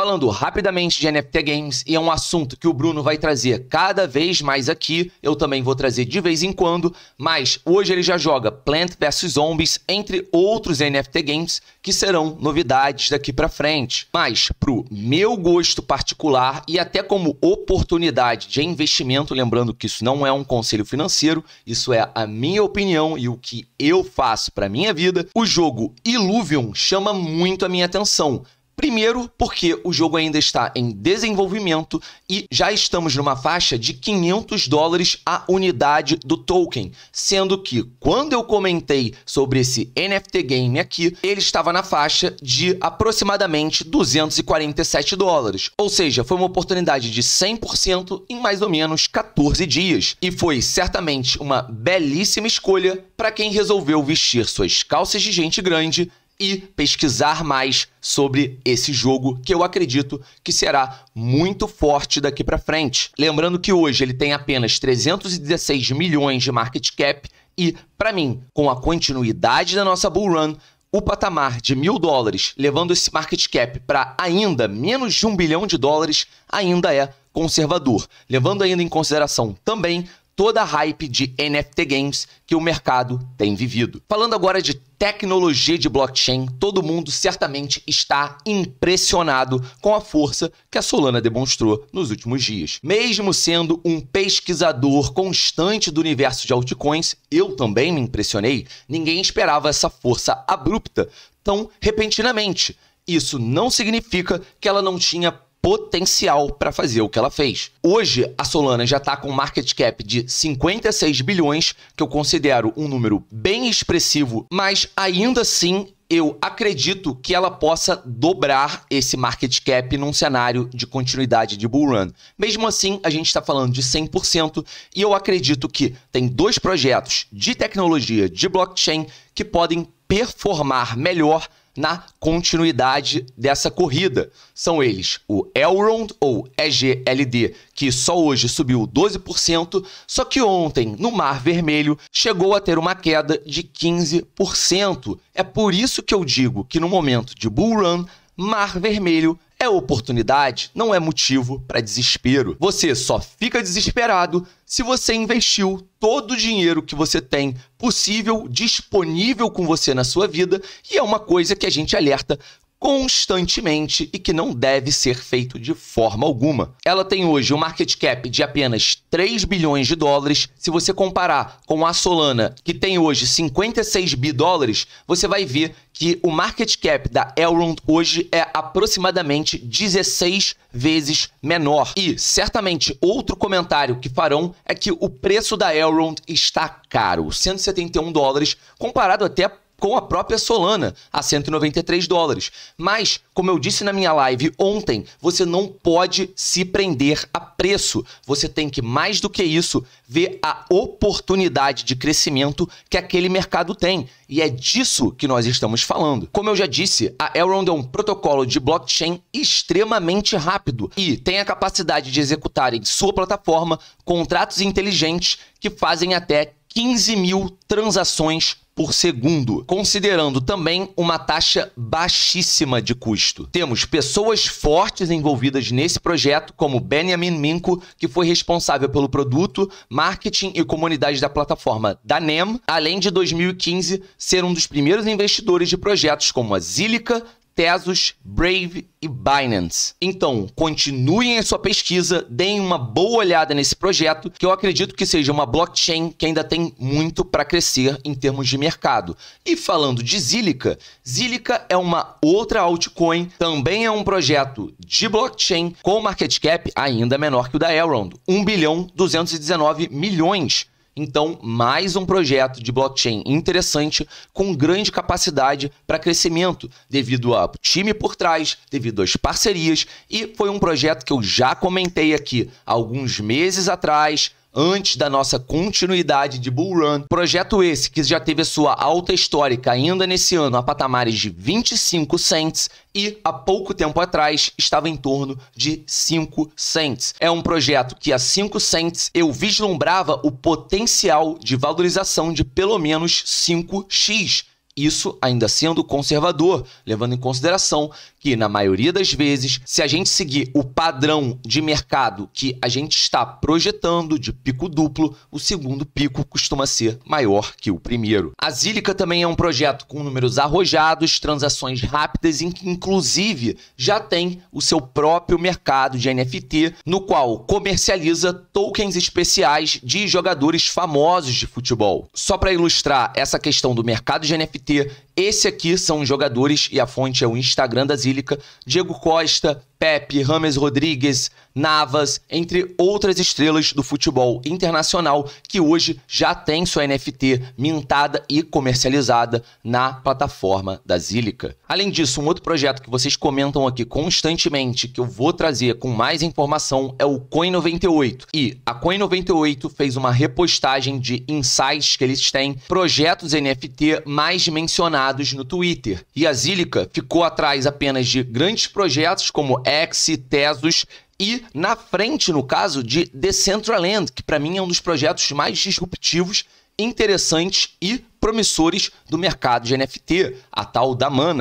Falando rapidamente de NFT Games, e é um assunto que o Bruno vai trazer cada vez mais aqui, eu também vou trazer de vez em quando, mas hoje ele já joga Plant vs Zombies, entre outros NFT Games, que serão novidades daqui para frente. Mas, pro meu gosto particular e até como oportunidade de investimento, lembrando que isso não é um conselho financeiro, isso é a minha opinião e o que eu faço para minha vida, o jogo Illuvium chama muito a minha atenção Primeiro, porque o jogo ainda está em desenvolvimento e já estamos numa faixa de 500 dólares a unidade do token, sendo que quando eu comentei sobre esse NFT game aqui, ele estava na faixa de aproximadamente 247 dólares, ou seja, foi uma oportunidade de 100% em mais ou menos 14 dias e foi certamente uma belíssima escolha para quem resolveu vestir suas calças de gente grande e pesquisar mais sobre esse jogo que eu acredito que será muito forte daqui para frente. Lembrando que hoje ele tem apenas 316 milhões de market cap e, para mim, com a continuidade da nossa bull run, o patamar de mil dólares, levando esse market cap para ainda menos de um bilhão de dólares, ainda é conservador, levando ainda em consideração também toda a hype de NFT games que o mercado tem vivido. Falando agora de tecnologia de blockchain, todo mundo certamente está impressionado com a força que a Solana demonstrou nos últimos dias. Mesmo sendo um pesquisador constante do universo de altcoins, eu também me impressionei, ninguém esperava essa força abrupta tão repentinamente. Isso não significa que ela não tinha potencial para fazer o que ela fez. Hoje, a Solana já está com um market cap de 56 bilhões, que eu considero um número bem expressivo, mas ainda assim eu acredito que ela possa dobrar esse market cap num cenário de continuidade de bull run. Mesmo assim, a gente está falando de 100% e eu acredito que tem dois projetos de tecnologia de blockchain que podem performar melhor na continuidade dessa corrida. São eles o Elrond ou EGLD, que só hoje subiu 12%, só que ontem no Mar Vermelho chegou a ter uma queda de 15%. É por isso que eu digo que no momento de bull run, Mar Vermelho é oportunidade, não é motivo para desespero. Você só fica desesperado se você investiu todo o dinheiro que você tem possível, disponível com você na sua vida, e é uma coisa que a gente alerta constantemente e que não deve ser feito de forma alguma. Ela tem hoje um market cap de apenas 3 bilhões de dólares. Se você comparar com a Solana, que tem hoje 56 bi dólares, você vai ver que o market cap da Elrond hoje é aproximadamente 16 vezes menor. E certamente outro comentário que farão é que o preço da Elrond está caro, 171 dólares, comparado até com a própria Solana a 193 dólares. Mas, como eu disse na minha live ontem, você não pode se prender a preço. Você tem que, mais do que isso, ver a oportunidade de crescimento que aquele mercado tem. E é disso que nós estamos falando. Como eu já disse, a Elrond é um protocolo de blockchain extremamente rápido e tem a capacidade de executar em sua plataforma contratos inteligentes que fazem até 15 mil transações por segundo, considerando também uma taxa baixíssima de custo. Temos pessoas fortes envolvidas nesse projeto, como Benjamin Minko, que foi responsável pelo produto, marketing e comunidade da plataforma da NEM, além de 2015 ser um dos primeiros investidores de projetos como a Zilica, Tezos, Brave e Binance. Então, continuem a sua pesquisa, deem uma boa olhada nesse projeto, que eu acredito que seja uma blockchain que ainda tem muito para crescer em termos de mercado. E falando de Zilica, Zilica é uma outra altcoin, também é um projeto de blockchain com market cap ainda menor que o da Elrond, 1 bilhão 219 milhões. Então, mais um projeto de blockchain interessante com grande capacidade para crescimento, devido ao time por trás, devido às parcerias, e foi um projeto que eu já comentei aqui alguns meses atrás antes da nossa continuidade de Bull Run. Projeto esse que já teve a sua alta histórica ainda nesse ano a patamares de 25 cents e há pouco tempo atrás estava em torno de 5 cents. É um projeto que a 5 cents eu vislumbrava o potencial de valorização de pelo menos 5x. Isso ainda sendo conservador, levando em consideração que, na maioria das vezes, se a gente seguir o padrão de mercado que a gente está projetando de pico duplo, o segundo pico costuma ser maior que o primeiro. A Zílica também é um projeto com números arrojados, transações rápidas, e que, inclusive, já tem o seu próprio mercado de NFT, no qual comercializa tokens especiais de jogadores famosos de futebol. Só para ilustrar essa questão do mercado de NFT, esse aqui são os jogadores e a fonte é o Instagram da Zílica Basílica, Diego Costa, Pepe, Rames Rodrigues, Navas, entre outras estrelas do futebol internacional que hoje já tem sua NFT mintada e comercializada na plataforma da Zilica. Além disso, um outro projeto que vocês comentam aqui constantemente, que eu vou trazer com mais informação, é o Coin98. E a Coin98 fez uma repostagem de insights que eles têm, projetos NFT mais mencionados no Twitter. E a Zilica ficou atrás apenas de grandes projetos como Axie, Tesos e na frente, no caso, de Decentraland, que para mim é um dos projetos mais disruptivos, interessantes e promissores do mercado de NFT, a tal da Mana.